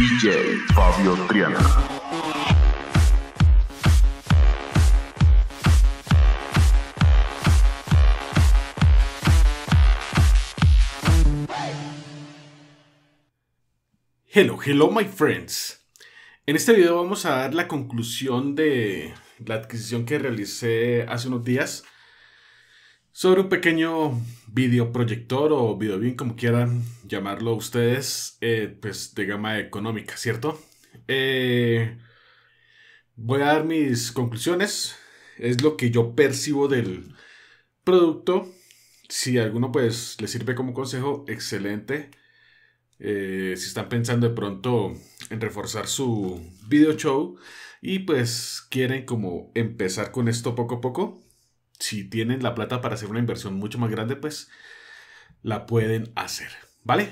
DJ Fabio Triana. Hello, hello my friends. En este video vamos a dar la conclusión de la adquisición que realicé hace unos días sobre un pequeño proyector o videobin, como quieran llamarlo ustedes, eh, pues de gama económica, ¿cierto? Eh, voy a dar mis conclusiones, es lo que yo percibo del producto. Si alguno pues le sirve como consejo, excelente. Eh, si están pensando de pronto en reforzar su video show y pues quieren como empezar con esto poco a poco, si tienen la plata para hacer una inversión mucho más grande, pues la pueden hacer, ¿vale?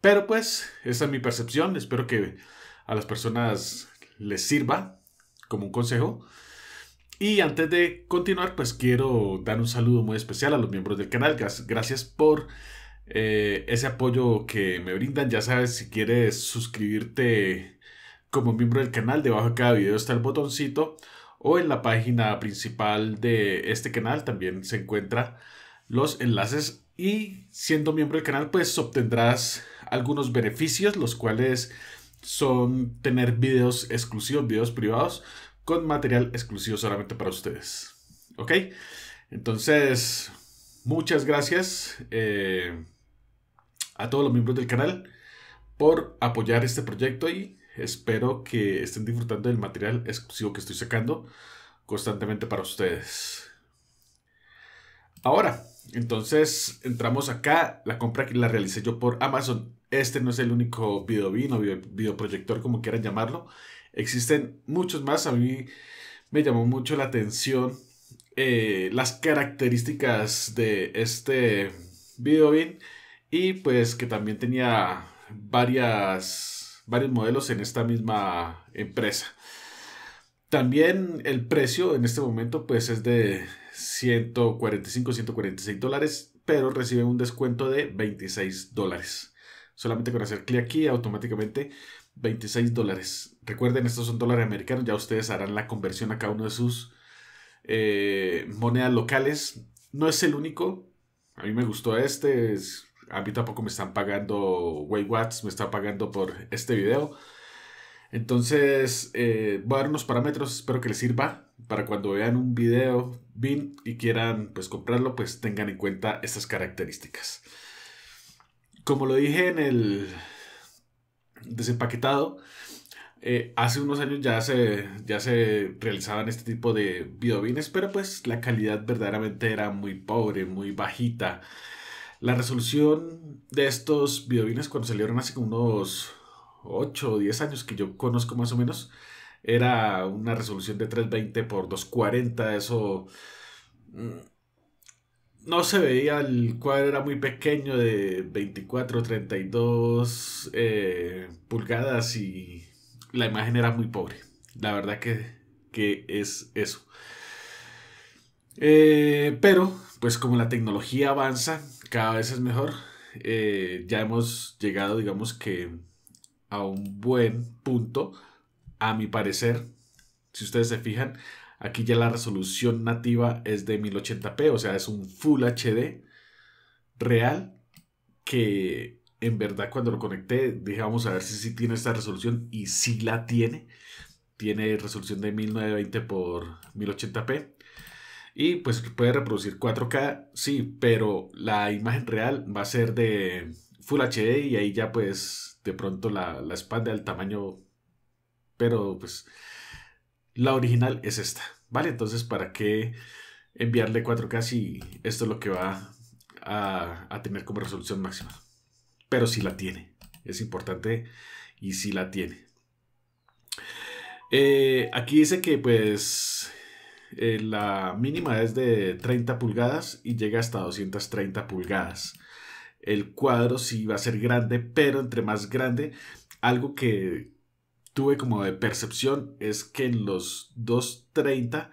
Pero pues, esa es mi percepción. Espero que a las personas les sirva como un consejo. Y antes de continuar, pues quiero dar un saludo muy especial a los miembros del canal. Gracias por eh, ese apoyo que me brindan. Ya sabes, si quieres suscribirte como miembro del canal, debajo de cada video está el botoncito o en la página principal de este canal también se encuentran los enlaces y siendo miembro del canal pues obtendrás algunos beneficios los cuales son tener videos exclusivos, videos privados con material exclusivo solamente para ustedes. ¿Ok? Entonces, muchas gracias eh, a todos los miembros del canal por apoyar este proyecto y espero que estén disfrutando del material exclusivo que estoy sacando constantemente para ustedes. Ahora, entonces entramos acá, la compra que la realicé yo por Amazon. Este no es el único videobin o videoproyector, como quieran llamarlo. Existen muchos más. A mí me llamó mucho la atención eh, las características de este bin y pues que también tenía varias, varios modelos en esta misma empresa. También el precio en este momento pues es de 145, 146 dólares, pero recibe un descuento de 26 dólares. Solamente con hacer clic aquí automáticamente 26 dólares. Recuerden, estos son dólares americanos, ya ustedes harán la conversión a cada uno de sus eh, monedas locales. No es el único. A mí me gustó este, es a mí tampoco me están pagando Waywatts, me está pagando por este video. Entonces, eh, voy a dar unos parámetros, espero que les sirva para cuando vean un video BIN y quieran pues comprarlo, pues tengan en cuenta estas características. Como lo dije en el desempaquetado, eh, hace unos años ya se, ya se realizaban este tipo de bins, pero pues la calidad verdaderamente era muy pobre, muy bajita. La resolución de estos videobines cuando salieron hace unos 8 o 10 años que yo conozco más o menos, era una resolución de 320 por 240, eso mm, no se veía, el cuadro era muy pequeño de 24, 32 eh, pulgadas y la imagen era muy pobre. La verdad que, es eso. Eh, pero, pues como la tecnología avanza, cada vez es mejor. Eh, ya hemos llegado, digamos que, a un buen punto, a mi parecer. Si ustedes se fijan, aquí ya la resolución nativa es de 1080p, o sea, es un Full HD real que en verdad cuando lo conecté dije vamos a ver si sí tiene esta resolución y si la tiene. Tiene resolución de 1920 por 1080p y pues puede reproducir 4K, sí, pero la imagen real va a ser de Full HD y ahí ya pues de pronto la, espalda del tamaño, pero pues la original es esta, ¿vale? Entonces, ¿para qué enviarle 4K si esto es lo que va a, tener como resolución máxima? Pero si la tiene, es importante y si la tiene. Eh, aquí dice que pues eh, la mínima es de 30 pulgadas y llega hasta 230 pulgadas. El cuadro sí va a ser grande, pero entre más grande, algo que tuve como de percepción es que en los 230,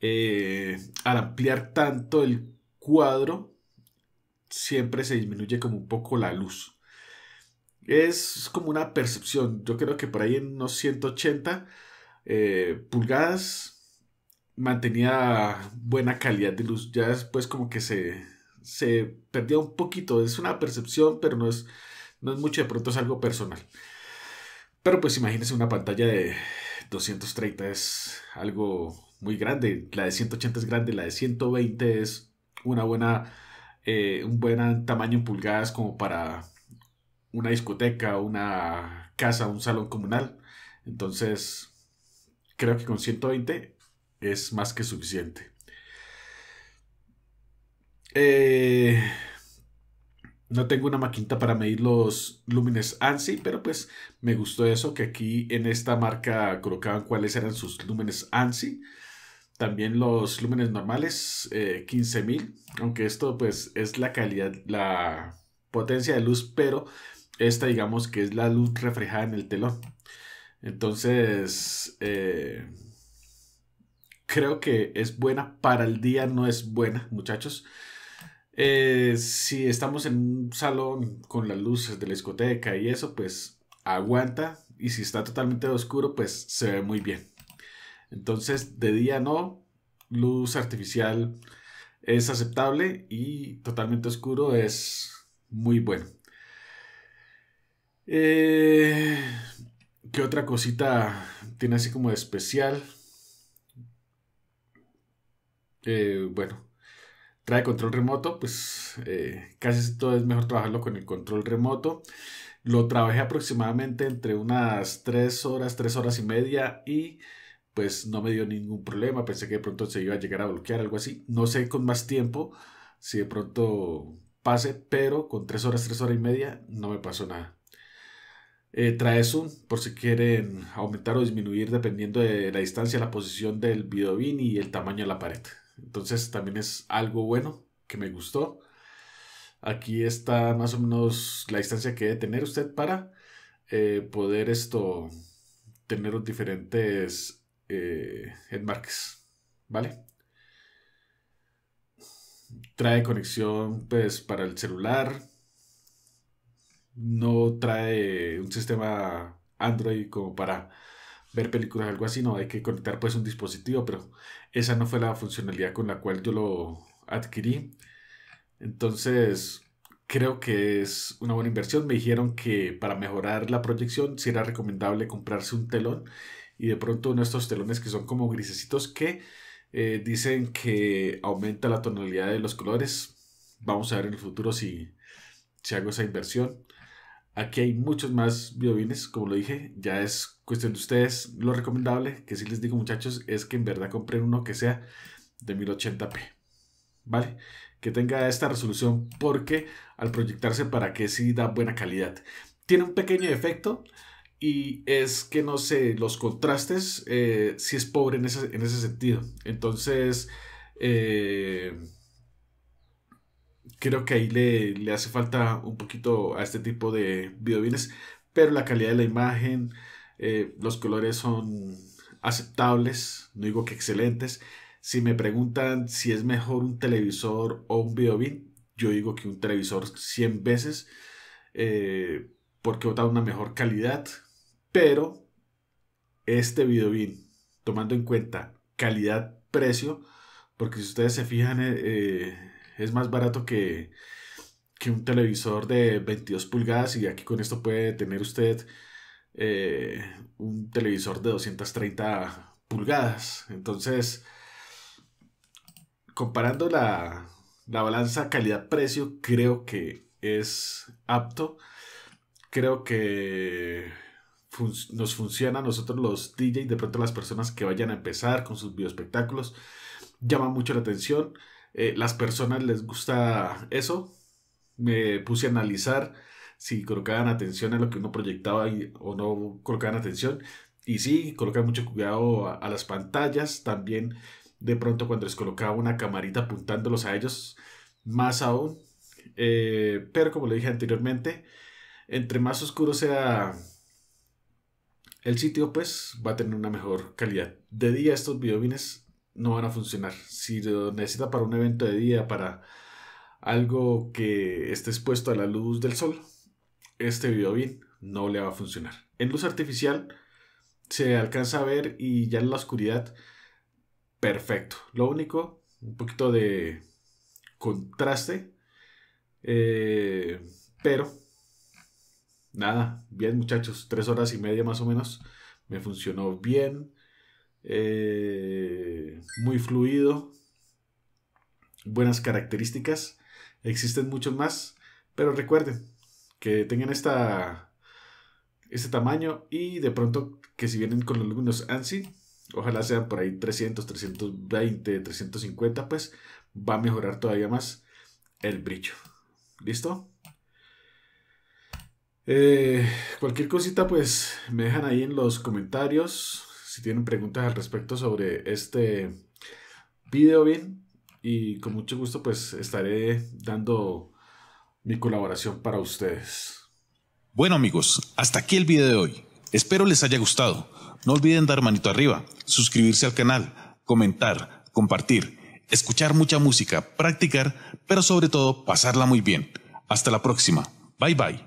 eh, al ampliar tanto el cuadro, siempre se disminuye como un poco la luz. Es como una percepción. Yo creo que por ahí en unos 180 eh, pulgadas mantenía buena calidad de luz. Ya después como que se, se perdía un poquito. Es una percepción, pero no es, no es mucho. De pronto es algo personal. Pero pues imagínense una pantalla de 230 es algo muy grande. La de 180 es grande. La de 120 es una buena, eh, un buen tamaño en pulgadas como para una discoteca, una casa, un salón comunal. Entonces, creo que con 120 es más que suficiente. Eh, no tengo una maquinita para medir los lúmenes ANSI, pero pues me gustó eso, que aquí en esta marca colocaban cuáles eran sus lúmenes ANSI. También los lúmenes normales, 15.000, eh, aunque esto pues es la calidad, la potencia de luz, pero esta digamos que es la luz reflejada en el telón. Entonces, eh, creo que es buena. Para el día no es buena, muchachos. Eh, si estamos en un salón con las luces de la discoteca y eso, pues aguanta. Y si está totalmente oscuro, pues se ve muy bien. Entonces, de día no, luz artificial es aceptable y totalmente oscuro es muy bueno. Eh, ¿Qué otra cosita tiene así como de especial? Eh, bueno, trae control remoto, pues eh, casi todo es mejor trabajarlo con el control remoto. Lo trabajé aproximadamente entre unas 3 horas, 3 horas y media y pues no me dio ningún problema. Pensé que de pronto se iba a llegar a bloquear, algo así. No sé con más tiempo si de pronto pase, pero con 3 horas, 3 horas y media no me pasó nada. Eh, trae zoom por si quieren aumentar o disminuir dependiendo de la distancia, la posición del videobin y el tamaño de la pared. Entonces también es algo bueno que me gustó. Aquí está más o menos la distancia que debe tener usted para eh, poder esto tener diferentes eh, enmarques. ¿Vale? Trae conexión pues para el celular. No trae un sistema Android como para ver películas o algo así, no, hay que conectar pues un dispositivo, pero esa no fue la funcionalidad con la cual yo lo adquirí. Entonces, creo que es una buena inversión. Me dijeron que para mejorar la proyección si era recomendable comprarse un telón y de pronto uno de estos telones que son como grisecitos que eh, dicen que aumenta la tonalidad de los colores. Vamos a ver en el futuro si, si hago esa inversión. Aquí hay muchos más biobines, como lo dije, ya es cuestión de ustedes. Lo recomendable que sí les digo muchachos es que en verdad compren uno que sea de 1080p, ¿vale? Que tenga esta resolución porque al proyectarse para que sí da buena calidad. Tiene un pequeño defecto y es que no sé, los contrastes eh, si es pobre en ese, en ese sentido. Entonces... Eh, creo que ahí le, hace falta un poquito a este tipo de videovines. pero la calidad de la imagen, eh, los colores son aceptables, no digo que excelentes. Si me preguntan si es mejor un televisor o un videobin yo digo que un televisor 100 veces, eh, porque da una mejor calidad, pero este videobin tomando en cuenta calidad-precio, porque si ustedes se fijan, eh, eh es más barato que, un televisor de 22 pulgadas y aquí con esto puede tener usted eh, un televisor de 230 pulgadas. Entonces, comparando la, balanza calidad-precio, creo que es apto. Creo que nos funciona a nosotros los DJ, de pronto las personas que vayan a empezar con sus videoespectáculos, llama mucho la atención. Eh, las personas les gusta eso. Me puse a analizar si colocaban atención a lo que uno proyectaba o no colocaban atención. Y sí, colocaban mucho cuidado a, las pantallas. También de pronto cuando les colocaba una camarita apuntándolos a ellos, más aún. Eh, pero como le dije anteriormente, entre más oscuro sea el sitio, pues va a tener una mejor calidad. De día estos videobines no van a funcionar. Si lo necesita para un evento de día, para algo que esté expuesto a la luz del sol, este video bien no le va a funcionar. En luz artificial se alcanza a ver y ya en la oscuridad, perfecto. Lo único, un poquito de contraste, eh, pero nada, bien muchachos, tres horas y media más o menos, me funcionó bien eh, muy fluido, buenas características. Existen muchos más, pero recuerden que tengan esta, este tamaño y de pronto que si vienen con algunos ANSI, ojalá sean por ahí 300, 320, 350, pues va a mejorar todavía más el brillo. ¿Listo? Eh, cualquier cosita, pues me dejan ahí en los comentarios si tienen preguntas al respecto sobre este video bien y con mucho gusto pues estaré dando mi colaboración para ustedes. Bueno amigos, hasta aquí el video de hoy. Espero les haya gustado. No olviden dar manito arriba, suscribirse al canal, comentar, compartir, escuchar mucha música, practicar, pero sobre todo pasarla muy bien. Hasta la próxima. Bye bye.